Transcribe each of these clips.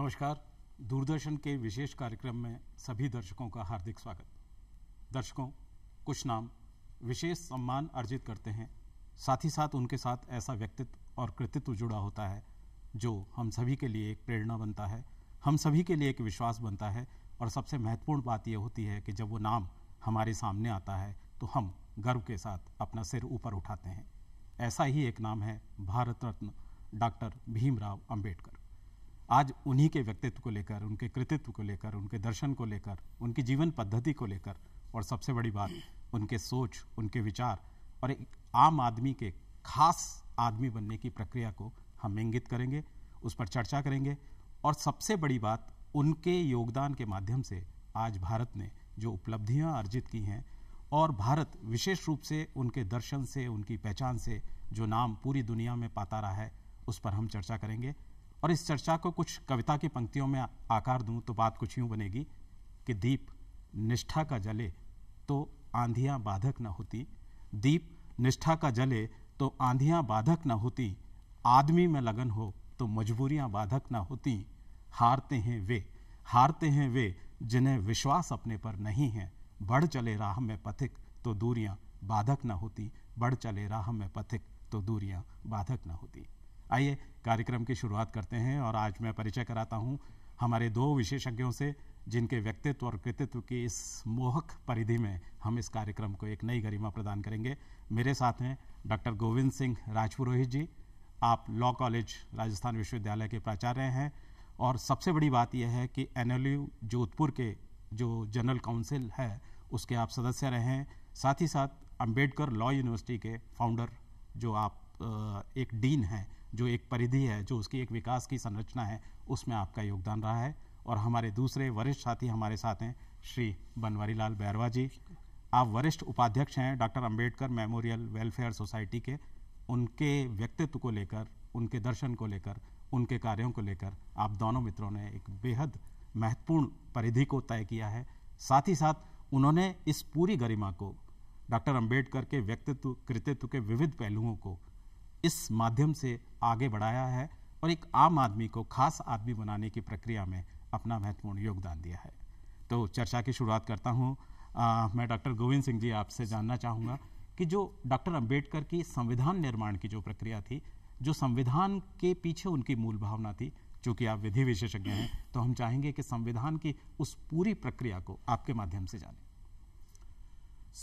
नमस्कार दूरदर्शन के विशेष कार्यक्रम में सभी दर्शकों का हार्दिक स्वागत दर्शकों कुछ नाम विशेष सम्मान अर्जित करते हैं साथ ही साथ उनके साथ ऐसा व्यक्तित्व और कृतित्व जुड़ा होता है जो हम सभी के लिए एक प्रेरणा बनता है हम सभी के लिए एक विश्वास बनता है और सबसे महत्वपूर्ण बात यह होती है कि जब वो नाम हमारे सामने आता है तो हम गर्व के साथ अपना सिर ऊपर उठाते हैं ऐसा ही एक नाम है भारत रत्न डॉक्टर भीमराव अंबेडकर आज उन्हीं के व्यक्तित्व को लेकर उनके कृतित्व को लेकर उनके दर्शन को लेकर उनकी जीवन पद्धति को लेकर और सबसे बड़ी बात उनके सोच उनके विचार और एक आम आदमी के खास आदमी बनने की प्रक्रिया को हम इंगित करेंगे उस पर चर्चा करेंगे और सबसे बड़ी बात उनके योगदान के माध्यम से आज भारत ने जो उपलब्धियां अर्जित की हैं और भारत विशेष रूप से उनके दर्शन से उनकी पहचान से जो नाम पूरी दुनिया में पाता रहा है उस पर हम चर्चा करेंगे और इस चर्चा को कुछ कविता की पंक्तियों में आकार दूं तो बात कुछ यूँ बनेगी कि दीप निष्ठा का जले तो आंधियाँ बाधक न होती दीप निष्ठा का जले तो आंधियाँ बाधक न होती आदमी में लगन हो तो मजबूरियाँ बाधक न होती हारते हैं वे हारते हैं वे जिन्हें विश्वास अपने पर नहीं है बढ़ चले राह में पथिक तो दूरियाँ बाधक न होती बढ़ चले राह में पथिक तो दूरियाँ बाधक न होती आइए कार्यक्रम की शुरुआत करते हैं और आज मैं परिचय कराता हूँ हमारे दो विशेषज्ञों से जिनके व्यक्तित्व और कृतित्व की इस मोहक परिधि में हम इस कार्यक्रम को एक नई गरिमा प्रदान करेंगे मेरे साथ हैं डॉक्टर गोविंद सिंह राजपुरोहित जी आप लॉ कॉलेज राजस्थान विश्वविद्यालय के प्राचार्य हैं और सबसे बड़ी बात यह है कि एन जोधपुर के जो जनरल काउंसिल है उसके आप सदस्य रहे हैं साथ ही साथ अंबेडकर लॉ यूनिवर्सिटी के फाउंडर जो आप एक डीन हैं जो एक परिधि है जो उसकी एक विकास की संरचना है उसमें आपका योगदान रहा है और हमारे दूसरे वरिष्ठ साथी हमारे साथ हैं श्री बनवारी लाल बैरवा जी आप वरिष्ठ उपाध्यक्ष हैं doctor Ambedkar memorial welfare society के उनके व्यक्तित्व को लेकर उनके दर्शन को लेकर उनके कार्यों को लेकर आप दोनों मित्रों ने एक बेहद महत्वपूर्ण परिधि को तय किया है साथ ही साथ उन्होंने इस पूरी गरिमा को डॉक्टर अंबेडकर के व्यक्तित्व कृतित्व के विविध पहलुओं को इस माध्यम से आगे बढ़ाया है और एक आम आदमी को खास आदमी बनाने की प्रक्रिया में अपना महत्वपूर्ण योगदान दिया है तो चर्चा की शुरुआत करता हूँ मैं डॉक्टर गोविंद सिंह जी आपसे जानना चाहूँगा कि जो डॉक्टर अंबेडकर की संविधान निर्माण की जो प्रक्रिया थी जो संविधान के पीछे उनकी मूल भावना थी चूँकि आप विधि विशेषज्ञ हैं तो हम चाहेंगे कि संविधान की उस पूरी प्रक्रिया को आपके माध्यम से जाने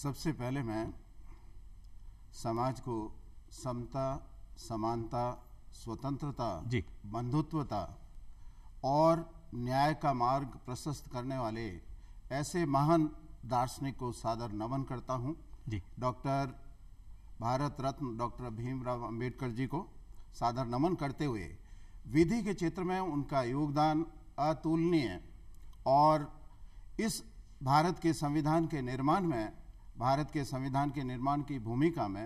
सबसे पहले मैं समाज को समता समानता स्वतंत्रता जी बंधुत्वता और न्याय का मार्ग प्रशस्त करने वाले ऐसे महान दार्शनिक को सादर नमन करता हूँ डॉक्टर भारत रत्न डॉक्टर भीमराव अंबेडकर जी को सादर नमन करते हुए विधि के क्षेत्र में उनका योगदान अतुलनीय और इस भारत के संविधान के निर्माण में भारत के संविधान के निर्माण की भूमिका में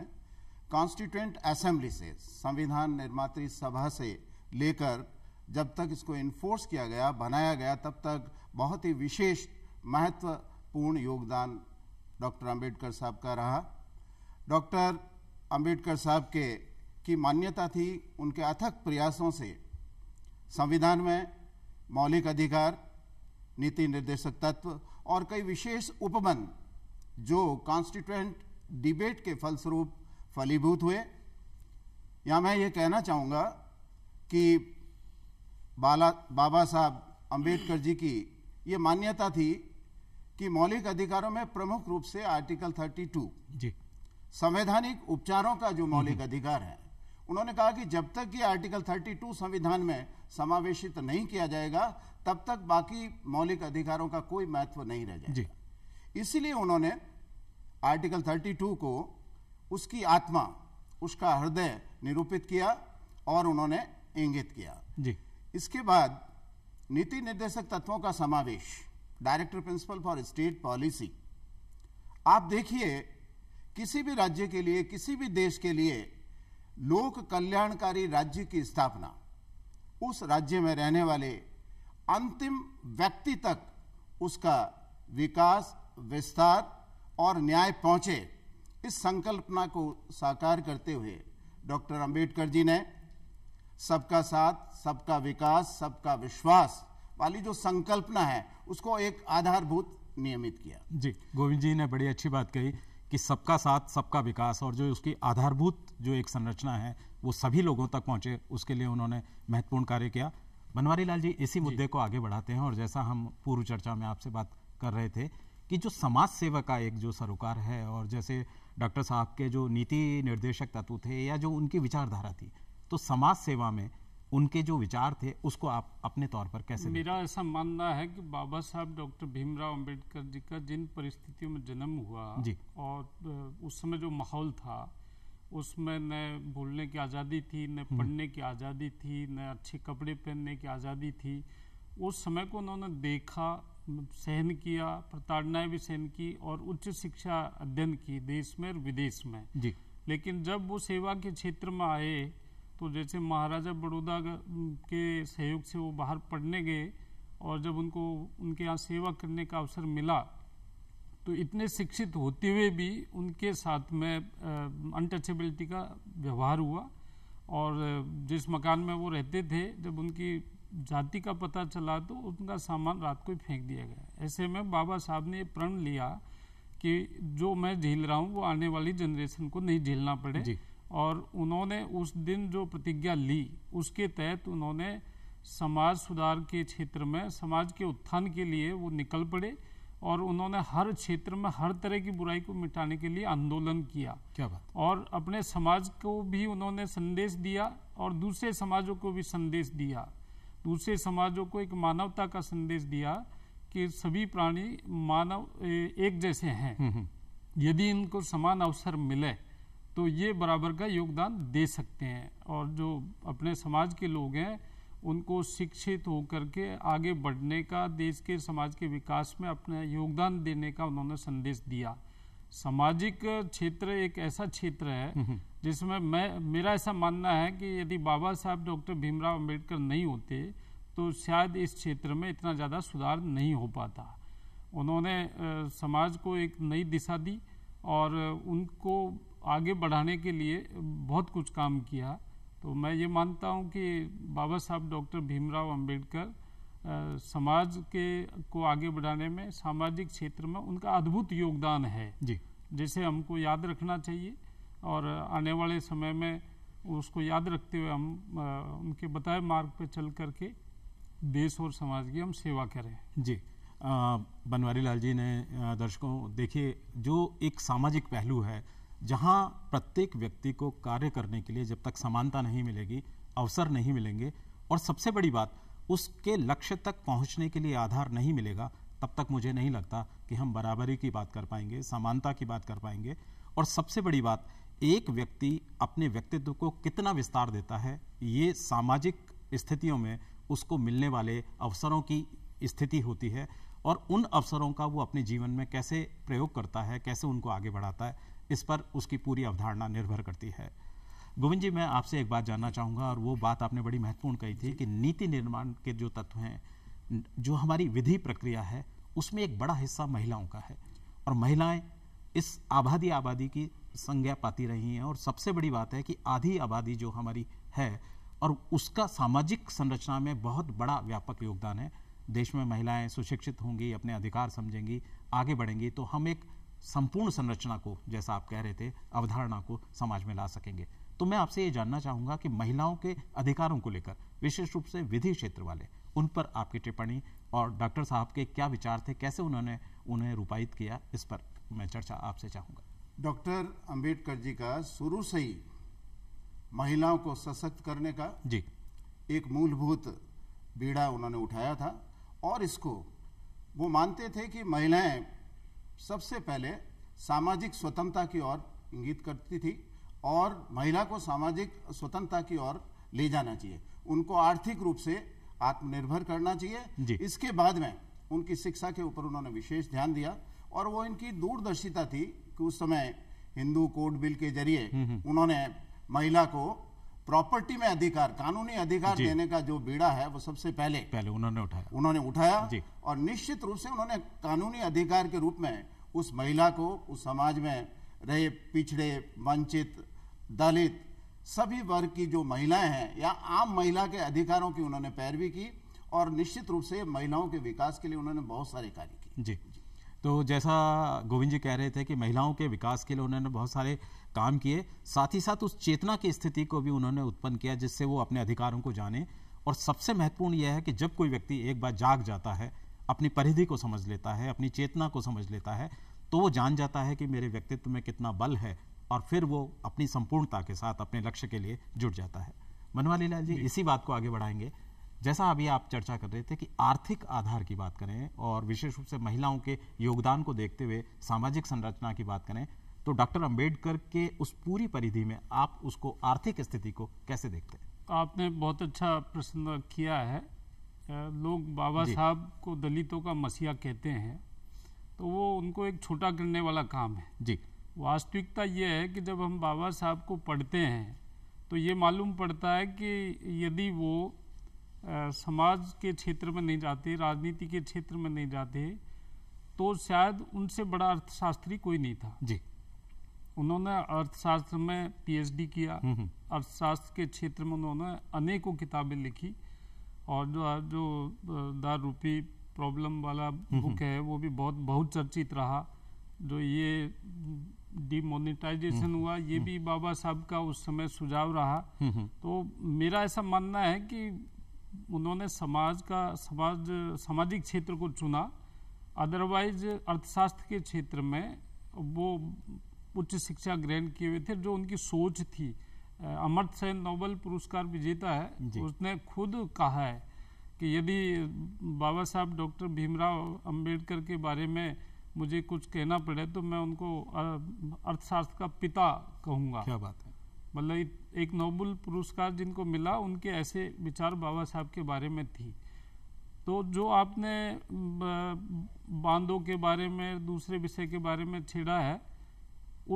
कॉन्स्टिट्यूंट असेंबली से संविधान निर्मात्री सभा से लेकर जब तक इसको इन्फोर्स किया गया बनाया गया तब तक बहुत ही विशेष महत्वपूर्ण योगदान डॉक्टर अंबेडकर साहब का रहा डॉक्टर अंबेडकर साहब के की मान्यता थी उनके अथक प्रयासों से संविधान में मौलिक अधिकार नीति निर्देशक तत्व और कई विशेष उपबंध जो कॉन्स्टिट्यूंट डिबेट के फलस्वरूप फलीभूत हुए या मैं ये कहना चाहूँगा कि बाला बाबा साहब अंबेडकर जी की ये मान्यता थी कि मौलिक अधिकारों में प्रमुख रूप से आर्टिकल 32 जी संवैधानिक उपचारों का जो मौलिक हम्म। अधिकार है उन्होंने कहा कि जब तक ये आर्टिकल 32 संविधान में समावेशित नहीं किया जाएगा तब तक बाकी मौलिक अधिकारों का कोई महत्व नहीं रह जाएगा इसीलिए उन्होंने आर्टिकल 32 को उसकी आत्मा उसका हृदय निरूपित किया और उन्होंने इंगित किया जी इसके बाद नीति निर्देशक तत्वों का समावेश director principle for state policy आप देखिए किसी भी राज्य के लिए किसी भी देश के लिए लोक कल्याणकारी राज्य की स्थापना उस राज्य में रहने वाले अंतिम व्यक्ति तक उसका विकास विस्तार और न्याय पहुंचे इस संकल्पना को साकार करते हुए डॉक्टर अंबेडकर जी ने सबका साथ सबका विकास सबका विश्वास वाली जो संकल्पना है उसको एक आधारभूत नियमित किया जी गोविंद जी ने बड़ी अच्छी बात कही कि सबका साथ सबका विकास और जो उसकी आधारभूत जो एक संरचना है वो सभी लोगों तक पहुंचे उसके लिए उन्होंने महत्वपूर्ण कार्य किया बनवारी लाल जी इसी मुद्दे को आगे बढ़ाते हैं और जैसा हम पूर्व चर्चा में आपसे बात कर रहे थे कि जो समाज सेवा का एक जो सरोकार है और जैसे डॉक्टर साहब के जो नीति निर्देशक तत्व थे या जो उनकी विचारधारा थी तो समाज सेवा में उनके जो विचार थे उसको आप अपने तौर पर कैसे मेरा ऐसा मानना है कि बाबा साहब डॉक्टर भीमराव अंबेडकर जी का जिन परिस्थितियों में जन्म हुआ जी और उस समय जो माहौल था उसमें न बोलने की आज़ादी थी न हम्म। पढ़ने की आज़ादी थी न अच्छे कपड़े पहनने की आज़ादी थी उस समय को उन्होंने देखा सहन किया प्रताड़नाएं भी सहन की और उच्च शिक्षा अध्ययन की देश में और विदेश में जी लेकिन जब वो सेवा के क्षेत्र में आए तो जैसे महाराजा बड़ौदा के सहयोग से वो बाहर पढ़ने गए और जब उनको उनके यहाँ सेवा करने का अवसर मिला तो इतने शिक्षित होते हुए भी उनके साथ में अनटचेबिलिटी का व्यवहार हुआ और जिस मकान में वो रहते थे जब उनकी जाति का पता चला तो उनका सामान रात को ही फेंक दिया गया ऐसे में बाबा साहब ने प्रण लिया कि जो मैं झेल रहा हूँ वो आने वाली जनरेशन को नहीं झेलना पड़े और उन्होंने उस दिन जो प्रतिज्ञा ली उसके तहत उन्होंने समाज सुधार के क्षेत्र में समाज के उत्थान के लिए वो निकल पड़े और उन्होंने हर क्षेत्र में हर तरह की बुराई को मिटाने के लिए आंदोलन किया क्या बात और अपने समाज को भी उन्होंने संदेश दिया और दूसरे समाजों को भी संदेश दिया दूसरे समाजों को एक मानवता का संदेश दिया कि सभी प्राणी मानव एक जैसे हैं हम्म, हम्म। यदि इनको समान अवसर मिले तो ये बराबर का योगदान दे सकते हैं और जो अपने समाज के लोग हैं उनको शिक्षित होकर के आगे बढ़ने का देश के समाज के विकास में अपना योगदान देने का उन्होंने संदेश दिया सामाजिक क्षेत्र एक ऐसा क्षेत्र है हम्म, जिसमें मैं मेरा ऐसा मानना है कि यदि बाबा साहब डॉक्टर भीमराव अंबेडकर नहीं होते तो शायद इस क्षेत्र में इतना ज़्यादा सुधार नहीं हो पाता उन्होंने समाज को एक नई दिशा दी और उनको आगे बढ़ाने के लिए बहुत कुछ काम किया तो मैं ये मानता हूँ कि बाबा साहब डॉक्टर भीमराव अंबेडकर समाज के को आगे बढ़ाने में सामाजिक क्षेत्र में उनका अद्भुत योगदान है जी जिसे हमको याद रखना चाहिए और आने वाले समय में उसको याद रखते हुए हम उनके बताए मार्ग पर चल करके देश और समाज की हम सेवा करें जी बनवारी लाल जी ने दर्शकों देखिए जो एक सामाजिक पहलू है जहाँ प्रत्येक व्यक्ति को कार्य करने के लिए जब तक समानता नहीं मिलेगी अवसर नहीं मिलेंगे और सबसे बड़ी बात उसके लक्ष्य तक पहुँचने के लिए आधार नहीं मिलेगा तब तक मुझे नहीं लगता कि हम बराबरी की बात कर पाएंगे समानता की बात कर पाएंगे और सबसे बड़ी बात एक व्यक्ति अपने व्यक्तित्व को कितना विस्तार देता है ये सामाजिक स्थितियों में उसको मिलने वाले अवसरों की स्थिति होती है और उन अवसरों का वो अपने जीवन में कैसे प्रयोग करता है कैसे उनको आगे बढ़ाता है इस पर उसकी पूरी अवधारणा निर्भर करती है गोविंद जी मैं आपसे एक बात जानना चाहूँगा और वो बात आपने बड़ी महत्वपूर्ण कही थी कि नीति निर्माण के जो तत्व हैं जो हमारी विधि प्रक्रिया है उसमें एक बड़ा हिस्सा महिलाओं का है और महिलाएं इस आबादी आबादी की संज्ञा पाती रही हैं और सबसे बड़ी बात है कि आधी आबादी जो हमारी है और उसका सामाजिक संरचना में बहुत बड़ा व्यापक योगदान है देश में महिलाएं सुशिक्षित होंगी अपने अधिकार समझेंगी आगे बढ़ेंगी तो हम एक संपूर्ण संरचना को जैसा आप कह रहे थे अवधारणा को समाज में ला सकेंगे तो मैं आपसे ये जानना चाहूँगा कि महिलाओं के अधिकारों को लेकर विशेष रूप से विधि क्षेत्र वाले उन पर आपकी टिप्पणी और डॉक्टर साहब के क्या विचार थे कैसे उन्होंने उन्हें रूपायित किया इस पर मैं चर्चा आपसे चाहूँगा डॉक्टर अंबेडकर जी का शुरू से ही महिलाओं को सशक्त करने का जी एक मूलभूत बीड़ा उन्होंने उठाया था और इसको वो मानते थे कि महिलाएं सबसे पहले सामाजिक स्वतंत्रता की ओर इंगित करती थी और महिला को सामाजिक स्वतंत्रता की ओर ले जाना चाहिए उनको आर्थिक रूप से आत्मनिर्भर करना चाहिए इसके बाद में उनकी शिक्षा के ऊपर उन्होंने विशेष ध्यान दिया और वो इनकी दूरदर्शिता थी कि उस समय हिंदू कोड बिल के जरिए हम्म, हम्म। उन्होंने महिला को प्रॉपर्टी में अधिकार कानूनी अधिकार देने का जो बीड़ा है वो सबसे पहले पहले उन्होंने उठाया उन्होंने उठाया और निश्चित रूप से उन्होंने कानूनी अधिकार के रूप में उस महिला को उस समाज में रहे पिछड़े वंचित दलित सभी वर्ग की जो महिलाएं हैं या आम महिला के अधिकारों की उन्होंने पैरवी की और निश्चित रूप से महिलाओं के विकास के लिए उन्होंने बहुत सारे कार्य किए जी तो जैसा गोविंद जी कह रहे थे कि महिलाओं के विकास के लिए उन्होंने बहुत सारे काम किए साथ ही साथ उस चेतना की स्थिति को भी उन्होंने उत्पन्न किया जिससे वो अपने अधिकारों को जाने और सबसे महत्वपूर्ण यह है कि जब कोई व्यक्ति एक बार जाग जाता है अपनी परिधि को समझ लेता है अपनी चेतना को समझ लेता है तो वो जान जाता है कि मेरे व्यक्तित्व में कितना बल है और फिर वो अपनी संपूर्णता के साथ अपने लक्ष्य के लिए जुट जाता है मनवाली लाल जी इसी बात को आगे बढ़ाएंगे जैसा अभी आप चर्चा कर रहे थे कि आर्थिक आधार की बात करें और विशेष रूप से महिलाओं के योगदान को देखते हुए सामाजिक संरचना की बात करें तो डॉक्टर अंबेडकर के उस पूरी परिधि में आप उसको आर्थिक स्थिति को कैसे देखते हैं तो आपने बहुत अच्छा प्रश्न किया है लोग बाबा साहब को दलितों का मसीहा कहते हैं तो वो उनको एक छोटा करने वाला काम है जी वास्तविकता ये है कि जब हम बाबा साहब को पढ़ते हैं तो ये मालूम पड़ता है कि यदि वो समाज के क्षेत्र में नहीं जाते राजनीति के क्षेत्र में नहीं जाते तो शायद उनसे बड़ा अर्थशास्त्री कोई नहीं था जी उन्होंने अर्थशास्त्र में पीएचडी किया हम्म, हम्म। अर्थशास्त्र के क्षेत्र में उन्होंने अनेकों किताबें लिखी और जो जो द रूपी प्रॉब्लम वाला हम्म, बुक है वो भी बहुत बहुत चर्चित रहा जो ये डिमोनिटाइजेशन हुआ ये भी बाबा साहब का उस समय सुझाव रहा तो मेरा ऐसा मानना है कि उन्होंने समाज का समाज सामाजिक क्षेत्र को चुना अदरवाइज अर्थशास्त्र के क्षेत्र में वो उच्च शिक्षा ग्रहण किए हुए थे जो उनकी सोच थी अमृत सेन नोबल पुरस्कार विजेता है उसने खुद कहा है कि यदि बाबा साहब डॉक्टर भीमराव अंबेडकर के बारे में मुझे कुछ कहना पड़े तो मैं उनको अर्थशास्त्र का पिता कहूँगा क्या बात है मतलब एक नोबल पुरस्कार जिनको मिला उनके ऐसे विचार बाबा साहब के बारे में थी तो जो आपने बांधों के बारे में दूसरे विषय के बारे में छेड़ा है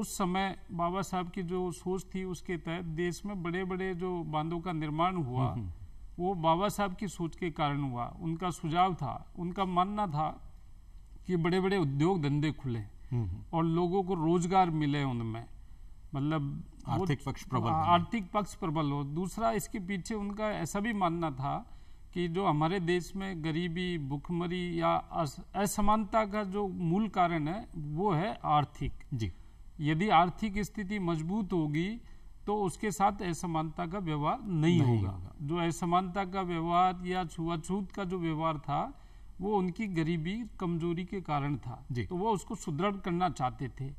उस समय बाबा साहब की जो सोच थी उसके तहत देश में बड़े बड़े जो बांधों का निर्माण हुआ हम्म, हम्म। वो बाबा साहब की सोच के कारण हुआ उनका सुझाव था उनका मानना था कि बड़े बड़े उद्योग धंधे खुले हम्म, और लोगों को रोजगार मिले उनमें मतलब आर्थिक पक्ष प्रबल हाँ, आर्थिक पक्ष प्रबल हो दूसरा इसके पीछे उनका ऐसा भी मानना था कि जो हमारे देश में गरीबी भुखमरी या असमानता का जो मूल कारण है वो है आर्थिक जी यदि आर्थिक स्थिति मजबूत होगी तो उसके साथ असमानता का व्यवहार नहीं, नहीं होगा।, होगा जो असमानता का व्यवहार या छुआछूत का जो व्यवहार था वो उनकी गरीबी कमजोरी के कारण था तो वो उसको सुदृढ़ करना चाहते थे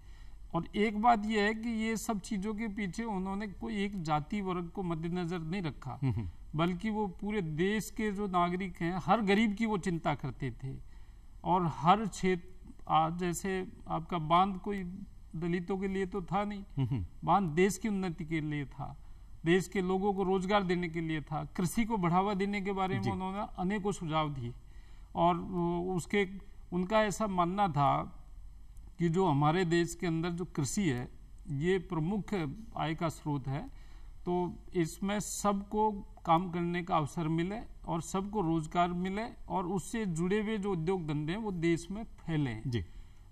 और एक बात यह है कि ये सब चीज़ों के पीछे उन्होंने कोई एक जाति वर्ग को मद्देनजर नहीं रखा हम्म, हम्म। बल्कि वो पूरे देश के जो नागरिक हैं हर गरीब की वो चिंता करते थे और हर क्षेत्र जैसे आपका बांध कोई दलितों के लिए तो था नहीं हम्म, बांध देश की उन्नति के लिए था देश के लोगों को रोजगार देने के लिए था कृषि को बढ़ावा देने के बारे में उन्होंने अनेकों सुझाव दिए और उसके उनका ऐसा मानना था कि जो हमारे देश के अंदर जो कृषि है ये प्रमुख आय का स्रोत है तो इसमें सबको काम करने का अवसर मिले और सबको रोजगार मिले और उससे जुड़े हुए जो उद्योग धंधे हैं वो देश में फैले जी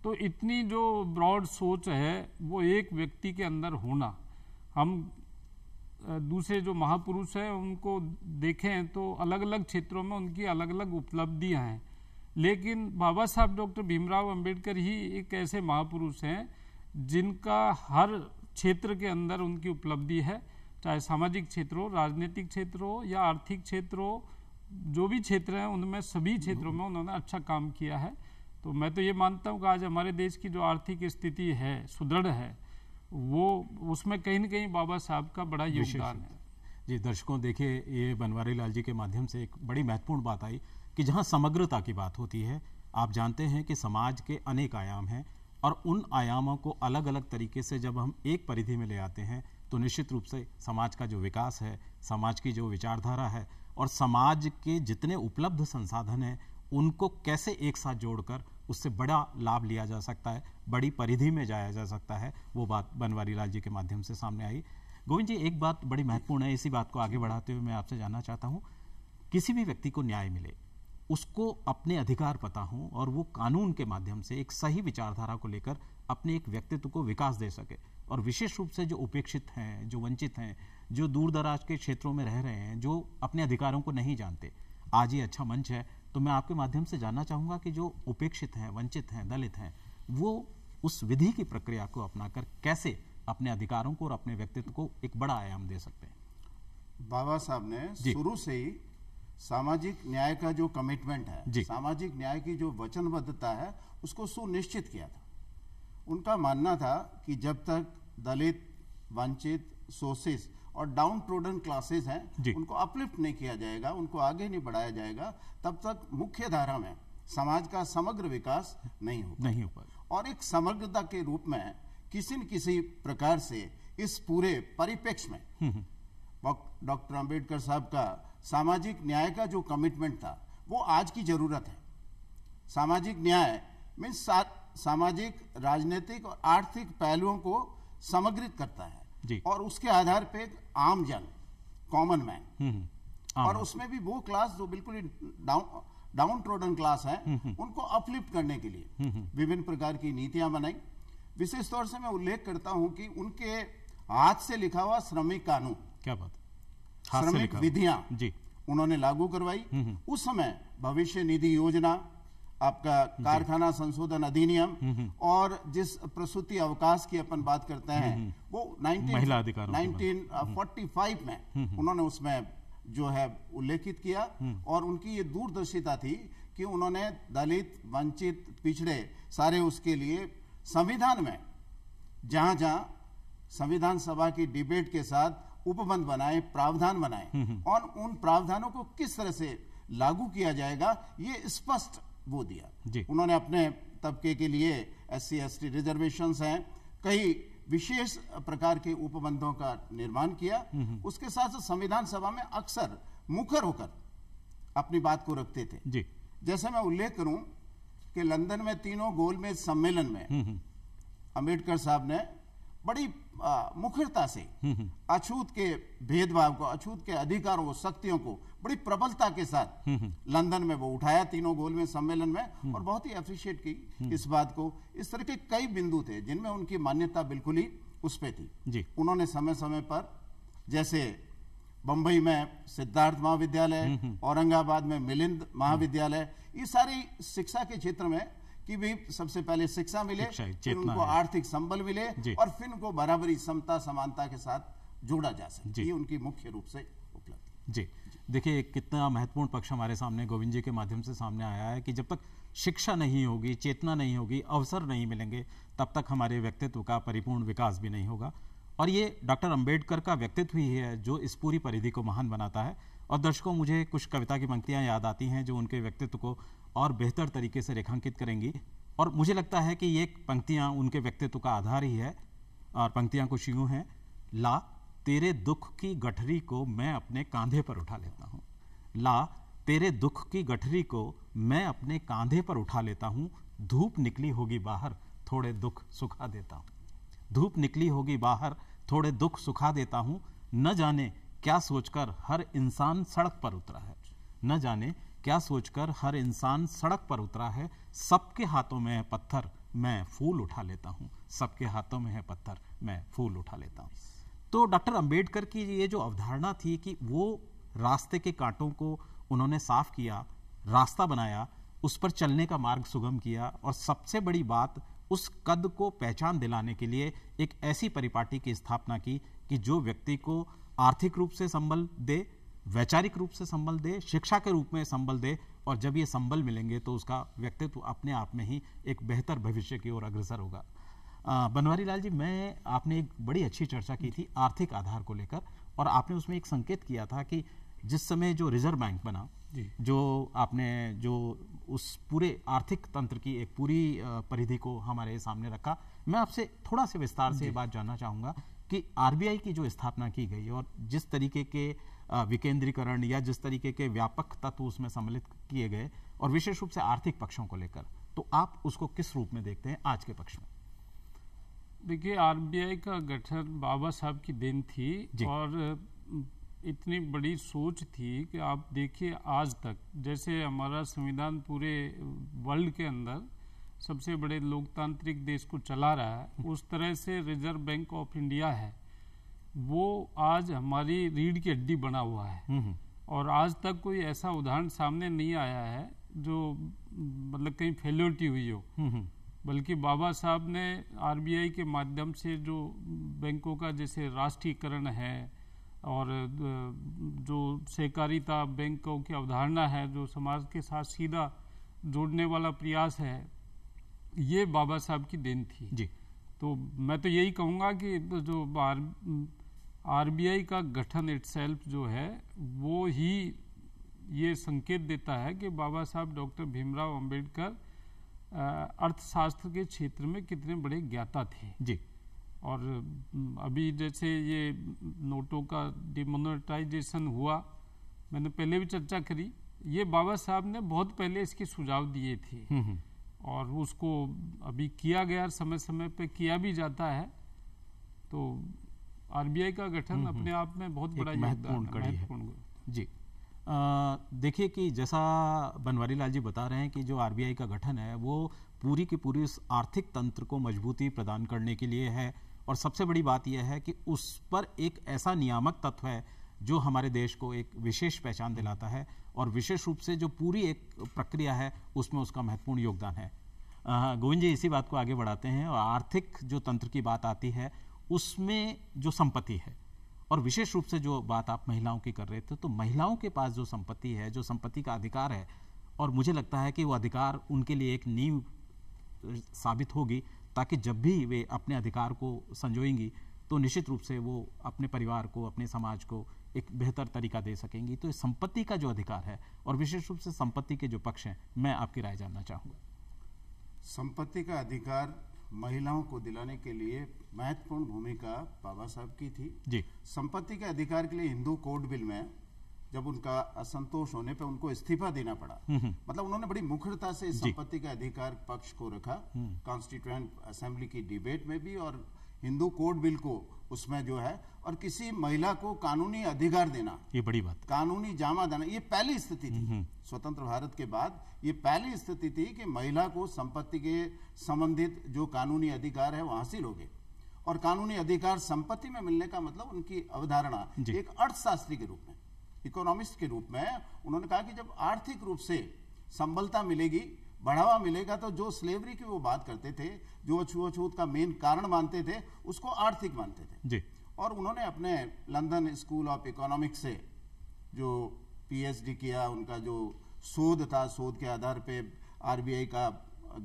तो इतनी जो ब्रॉड सोच है वो एक व्यक्ति के अंदर होना हम दूसरे जो महापुरुष हैं उनको देखें तो अलग अलग क्षेत्रों में उनकी अलग अलग उपलब्धियां हैं लेकिन बाबा साहब डॉक्टर भीमराव अंबेडकर ही एक ऐसे महापुरुष हैं जिनका हर क्षेत्र के अंदर उनकी उपलब्धि है चाहे सामाजिक क्षेत्र हो राजनीतिक क्षेत्र हो या आर्थिक क्षेत्र हो जो भी क्षेत्र हैं उनमें सभी क्षेत्रों में उन्होंने अच्छा काम किया है तो मैं तो ये मानता हूँ कि आज हमारे देश की जो आर्थिक स्थिति है सुदृढ़ है वो उसमें कहीं ना कहीं बाबा साहब का बड़ा योगदान है जी दर्शकों देखिए ये बनवारी लाल जी के माध्यम से एक बड़ी महत्वपूर्ण बात आई कि जहाँ समग्रता की बात होती है आप जानते हैं कि समाज के अनेक आयाम हैं और उन आयामों को अलग अलग तरीके से जब हम एक परिधि में ले आते हैं तो निश्चित रूप से समाज का जो विकास है समाज की जो विचारधारा है और समाज के जितने उपलब्ध संसाधन हैं उनको कैसे एक साथ जोड़कर उससे बड़ा लाभ लिया जा सकता है बड़ी परिधि में जाया जा सकता है वो बात बनवारी लाल जी के माध्यम से सामने आई गोविंद जी एक बात बड़ी महत्वपूर्ण है इसी बात को आगे बढ़ाते हुए मैं आपसे जानना चाहता हूँ किसी भी व्यक्ति को न्याय मिले उसको अपने अधिकार पता हों और वो कानून के माध्यम से एक सही विचारधारा को लेकर अपने एक व्यक्तित्व को विकास दे सके और विशेष रूप से जो उपेक्षित हैं जो वंचित हैं जो दूर दराज के क्षेत्रों में रह रहे हैं जो अपने अधिकारों को नहीं जानते आज ये अच्छा मंच है तो मैं आपके माध्यम से जानना चाहूँगा कि जो उपेक्षित हैं वंचित हैं दलित हैं वो उस विधि की प्रक्रिया को अपनाकर कैसे अपने अधिकारों को और अपने व्यक्तित्व को एक बड़ा आयाम दे सकते हैं बाबा साहब ने शुरू से ही सामाजिक न्याय का जो कमिटमेंट है सामाजिक न्याय की जो वचनबद्धता है उसको सुनिश्चित किया था उनका मानना था कि जब तक दलित वंचित सोर्सेस और डाउन ट्रोडन क्लासेस हैं उनको अपलिफ्ट नहीं किया जाएगा उनको आगे नहीं बढ़ाया जाएगा तब तक मुख्य धारा में समाज का समग्र विकास नहीं हो नहीं हो पाएगा और एक समग्रता के रूप में किसी न किसी प्रकार से इस पूरे परिपेक्ष में हम्म, हम्म। डॉक्टर अंबेडकर साहब का सामाजिक न्याय का जो कमिटमेंट था वो आज की ज़रूरत है सामाजिक न्याय मीन्स सामाजिक राजनीतिक और आर्थिक पहलुओं को समग्रित करता है और उसके आधार पे आम जन कॉमन हम्म, मैन हम्म। और उसमें भी वो क्लास जो बिल्कुल डाउन डाउन ट्रोडन क्लास है हम्म, उनको अपलिफ्ट करने के लिए विभिन्न प्रकार की नीतियां बनाई विशेष तौर से मैं उल्लेख करता हूं कि उनके हाथ से लिखा हुआ श्रमिक कानून क्या बात श्रमिक विधियां उन्होंने लागू करवाई हम्म, हम्म। उस समय भविष्य निधि योजना आपका कारखाना संशोधन अधिनियम हम्म, और जिस प्रसूति अवकाश की अपन बात करते हैं वो 19 1945 में उन्होंने उसमें जो है उल्लेखित किया और उनकी ये दूरदर्शिता थी कि उन्होंने दलित वंचित पिछड़े सारे उसके लिए संविधान में जहां जहां संविधान सभा की डिबेट के साथ उपबंध बनाए प्रावधान बनाए हम्म, हम्म। और उन प्रावधानों को किस तरह से लागू किया जाएगा ये स्पष्ट वो दिया उन्होंने अपने तबके के लिए एस सी एस हैं कई विशेष प्रकार के उपबंधों का निर्माण किया हम्म, उसके साथ साथ संविधान सभा में अक्सर मुखर होकर अपनी बात को रखते थे जी। जैसे मैं उल्लेख करूं कि लंदन में तीनों गोलमेज सम्मेलन में अंबेडकर साहब ने बड़ी मुखरता से अछूत के भेदभाव को अछूत के अधिकारों शक्तियों को बड़ी प्रबलता के साथ लंदन में वो उठाया तीनों गोल में सम्मेलन में और बहुत ही अप्रिशिएट की इस बात को इस तरह के कई बिंदु थे जिनमें उनकी मान्यता बिल्कुल ही उस पर थी जी। उन्होंने समय समय पर जैसे बंबई में सिद्धार्थ महाविद्यालय औरंगाबाद में मिलिंद महाविद्यालय ये सारी शिक्षा के क्षेत्र में कि भी सबसे पहले शिक्षा मिले फिर उनको आर्थिक संबल मिले और फिर उनको बराबरी समता समानता के साथ जोड़ा जा सके ये उनकी मुख्य रूप से उपलब्ध जी देखिए कितना महत्वपूर्ण पक्ष हमारे सामने गोविंद जी के माध्यम से सामने आया है कि जब तक शिक्षा नहीं होगी चेतना नहीं होगी अवसर नहीं मिलेंगे तब तक हमारे व्यक्तित्व का परिपूर्ण विकास भी नहीं होगा और ये डॉक्टर अंबेडकर का व्यक्तित्व ही है जो इस पूरी परिधि को महान बनाता है और दर्शकों मुझे कुछ कविता की पंक्तियाँ याद आती हैं जो उनके व्यक्तित्व को और बेहतर तरीके से रेखांकित करेंगी और मुझे लगता है कि ये पंक्तियाँ उनके व्यक्तित्व का आधार ही है और पंक्तियाँ कुछ यूँ हैं ला तेरे दुख की गठरी को मैं अपने कांधे पर उठा लेता हूँ ला तेरे दुख की गठरी को मैं अपने कांधे पर उठा लेता हूँ धूप निकली होगी बाहर थोड़े दुख सुखा देता हूँ धूप निकली होगी बाहर थोड़े दुख सुखा देता हूँ न जाने क्या सोचकर हर इंसान सड़क पर उतरा है न जाने क्या सोचकर हर इंसान सड़क पर उतरा है सबके हाथों में है पत्थर मैं फूल उठा लेता हूँ सबके हाथों में है पत्थर मैं फूल उठा लेता हूँ तो डॉक्टर अंबेडकर की ये जो अवधारणा थी कि वो रास्ते के कांटों को उन्होंने साफ किया रास्ता बनाया उस पर चलने का मार्ग सुगम किया और सबसे बड़ी बात उस कद को पहचान दिलाने के लिए एक ऐसी परिपाटी की स्थापना की कि जो व्यक्ति को आर्थिक रूप से संबल दे वैचारिक रूप से संबल दे शिक्षा के रूप में संबल दे और जब ये संबल मिलेंगे तो उसका व्यक्तित्व अपने आप में ही एक बेहतर भविष्य की ओर अग्रसर होगा बनवारी लाल जी मैं आपने एक बड़ी अच्छी चर्चा की थी आर्थिक आधार को लेकर और आपने उसमें एक संकेत किया था कि जिस समय जो रिजर्व बैंक बना जो आपने जो उस पूरे आर्थिक तंत्र की एक पूरी परिधि को हमारे सामने रखा मैं आपसे थोड़ा से विस्तार से ये बात जानना चाहूँगा कि आरबीआई की जो स्थापना की गई और जिस तरीके के विकेंद्रीकरण या जिस तरीके के व्यापक तत्व उसमें सम्मिलित किए गए और विशेष रूप से आर्थिक पक्षों को लेकर तो आप उसको किस रूप में देखते हैं आज के पक्ष में देखिए आरबीआई का गठन बाबा साहब की देन थी और इतनी बड़ी सोच थी कि आप देखिए आज तक जैसे हमारा संविधान पूरे वर्ल्ड के अंदर सबसे बड़े लोकतांत्रिक देश को चला रहा है हम्म। उस तरह से रिजर्व बैंक ऑफ इंडिया है वो आज हमारी रीढ़ की हड्डी बना हुआ है हम्म, हम्म। और आज तक कोई ऐसा उदाहरण सामने नहीं आया है जो मतलब कहीं फेलोटी हुई हो हम्म, बल्कि बाबा साहब ने आरबीआई के माध्यम से जो बैंकों का जैसे राष्ट्रीयकरण है और जो सहकारिता बैंकों की अवधारणा है जो समाज के साथ सीधा जोड़ने वाला प्रयास है ये बाबा साहब की देन थी जी तो मैं तो यही कहूँगा कि जो आरबीआई का गठन इट्सेल्फ जो है वो ही ये संकेत देता है कि बाबा साहब डॉक्टर भीमराव अंबेडकर अर्थशास्त्र के क्षेत्र में कितने बड़े ज्ञाता थे जी और अभी जैसे ये नोटों का डिमोनेटाइजेशन हुआ मैंने पहले भी चर्चा करी ये बाबा साहब ने बहुत पहले इसके सुझाव दिए थे हम्म, हम्म। और उसको अभी किया गया समय समय पे किया भी जाता है तो आरबीआई का गठन हम्म, अपने आप में बहुत बड़ा महत्वपूर्ण कड़ी है जी देखिए कि जैसा बनवारी लाल जी बता रहे हैं कि जो आरबीआई का गठन है वो पूरी की पूरी उस आर्थिक तंत्र को मजबूती प्रदान करने के लिए है और सबसे बड़ी बात यह है कि उस पर एक ऐसा नियामक तत्व है जो हमारे देश को एक विशेष पहचान दिलाता है और विशेष रूप से जो पूरी एक प्रक्रिया है उसमें उसका महत्वपूर्ण योगदान है गोविंद जी इसी बात को आगे बढ़ाते हैं और आर्थिक जो तंत्र की बात आती है उसमें जो संपत्ति है और विशेष रूप से जो बात आप महिलाओं की कर रहे थे तो महिलाओं के पास जो संपत्ति है जो संपत्ति का अधिकार है और मुझे लगता है कि वो अधिकार उनके लिए एक नींव साबित होगी ताकि जब भी वे अपने अधिकार को संजोएंगी तो निश्चित रूप से वो अपने परिवार को अपने समाज को एक बेहतर तरीका दे सकेंगी तो संपत्ति का जो अधिकार है और विशेष रूप से संपत्ति के जो पक्ष हैं मैं आपकी राय जानना चाहूँगा संपत्ति का अधिकार महिलाओं को दिलाने के लिए महत्वपूर्ण भूमिका बाबा साहब की थी जी संपत्ति के अधिकार के लिए हिंदू कोर्ट बिल में जब उनका असंतोष होने पर उनको इस्तीफा देना पड़ा हम्म, हम्म। मतलब उन्होंने बड़ी मुखरता से संपत्ति के अधिकार पक्ष को रखा कॉन्स्टिट्यूएंट हम्म। असेंबली की डिबेट में भी और हिंदू कोड बिल को उसमें जो है और किसी महिला को कानूनी अधिकार देना ये बड़ी बात कानूनी जामा देना ये पहली स्थिति थी हम्म, हम्म। स्वतंत्र भारत के बाद ये पहली स्थिति थी कि महिला को संपत्ति के संबंधित जो कानूनी अधिकार है वो हासिल हो गए और कानूनी अधिकार संपत्ति में मिलने का मतलब उनकी अवधारणा एक अर्थशास्त्री के रूप में इकोनॉमिस्ट के रूप में उन्होंने कहा कि जब आर्थिक रूप से संबलता मिलेगी बढ़ावा मिलेगा तो जो स्लेवरी की वो बात करते थे जो छूआछूत का मेन कारण मानते थे उसको आर्थिक मानते थे जी और उन्होंने अपने लंदन स्कूल ऑफ इकोनॉमिक्स से जो पीएचडी किया उनका जो शोध था शोध के आधार पे आरबीआई का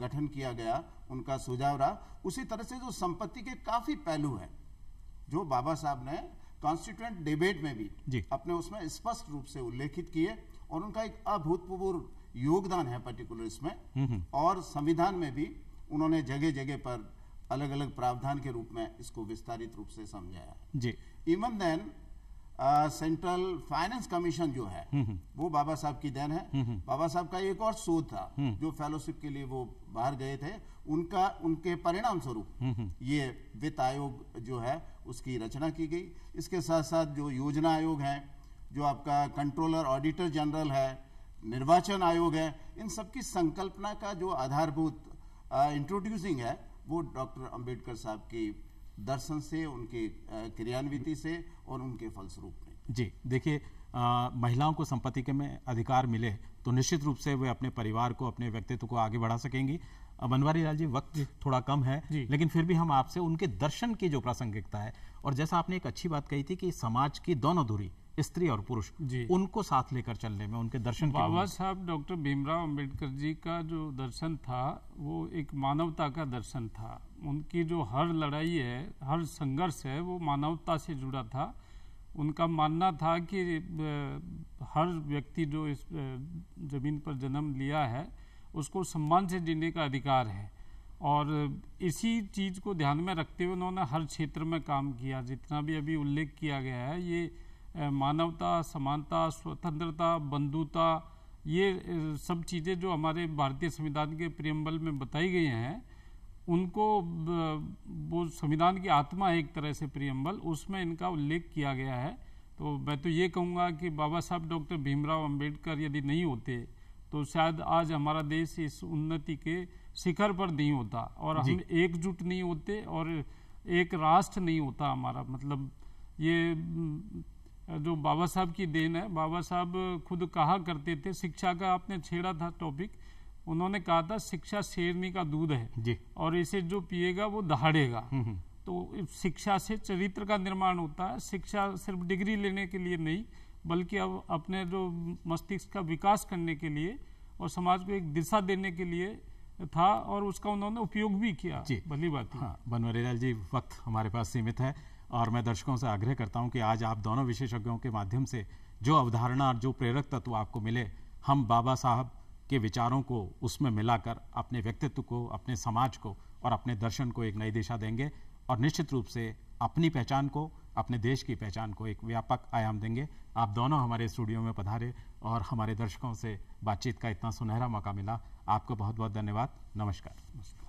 गठन किया गया उनका सुझाव रहा उसी तरह से जो संपत्ति के काफी पहलू हैं जो बाबा साहब ने कॉन्स्टिट्यूंट डिबेट में भी अपने उसमें स्पष्ट रूप से उल्लेखित किए और उनका एक अभूतपूर्व योगदान है पर्टिकुलर इसमें हम्म, हम्म। और संविधान में भी उन्होंने जगह जगह पर अलग अलग प्रावधान के रूप में इसको विस्तारित रूप से समझाया जी even then central finance commission जो है हम्म, वो बाबा साहब की देन है बाबा साहब का एक और शोध था जो फेलोशिप के लिए वो बाहर गए थे उनका उनके परिणाम स्वरूप ये वित्त आयोग जो है उसकी रचना की गई इसके साथ साथ जो योजना आयोग है जो आपका कंट्रोलर ऑडिटर जनरल है निर्वाचन आयोग है इन सबकी संकल्पना का जो आधारभूत इंट्रोड्यूसिंग है वो डॉक्टर अंबेडकर साहब की दर्शन से उनके क्रियान्विति से और उनके फलस्वरूप में जी देखिए महिलाओं को संपत्ति के में अधिकार मिले तो निश्चित रूप से वे अपने परिवार को अपने व्यक्तित्व को आगे बढ़ा सकेंगी बनवारी लाल जी वक्त थोड़ा कम है लेकिन फिर भी हम आपसे उनके दर्शन की जो प्रासंगिकता है और जैसा आपने एक अच्छी बात कही थी कि समाज की दोनों दूरी स्त्री और पुरुष उनको साथ लेकर चलने में उनके दर्शन बाबा साहब डॉक्टर भीमराव अम्बेडकर जी का जो दर्शन था वो एक मानवता का दर्शन था उनकी जो हर लड़ाई है हर संघर्ष है वो मानवता से जुड़ा था उनका मानना था कि हर व्यक्ति जो इस ज़मीन पर जन्म लिया है उसको सम्मान से जीने का अधिकार है और इसी चीज़ को ध्यान में रखते हुए उन्होंने हर क्षेत्र में काम किया जितना भी अभी उल्लेख किया गया है ये मानवता समानता स्वतंत्रता बंधुता ये सब चीज़ें जो हमारे भारतीय संविधान के प्रियम्बल में बताई गई हैं उनको वो संविधान की आत्मा है एक तरह से प्रियम्बल उसमें इनका उल्लेख किया गया है तो मैं तो ये कहूँगा कि बाबा साहब डॉक्टर भीमराव अंबेडकर यदि नहीं होते तो शायद आज हमारा देश इस उन्नति के शिखर पर नहीं होता और हम एकजुट नहीं होते और एक राष्ट्र नहीं होता हमारा मतलब ये जो बाबा साहब की देन है बाबा साहब खुद कहा करते थे शिक्षा का आपने छेड़ा था टॉपिक उन्होंने कहा था शिक्षा शेरनी का दूध है जी और इसे जो पिएगा वो दहाड़ेगा हम्म, हम्म। तो शिक्षा से चरित्र का निर्माण होता है शिक्षा सिर्फ डिग्री लेने के लिए नहीं बल्कि अब अपने जो मस्तिष्क का विकास करने के लिए और समाज को एक दिशा देने के लिए था और उसका उन्होंने उपयोग भी किया जी भली बात हाँ बनवरी जी वक्त हमारे पास सीमित है और मैं दर्शकों से आग्रह करता हूं कि आज आप दोनों विशेषज्ञों के माध्यम से जो अवधारणा और जो प्रेरक तत्व आपको मिले हम बाबा साहब के विचारों को उसमें मिलाकर अपने व्यक्तित्व को अपने समाज को और अपने दर्शन को एक नई दिशा देंगे और निश्चित रूप से अपनी पहचान को अपने देश की पहचान को एक व्यापक आयाम देंगे आप दोनों हमारे स्टूडियो में पधारे और हमारे दर्शकों से बातचीत का इतना सुनहरा मौका मिला आपको बहुत बहुत धन्यवाद नमस्कार, नमस्कार।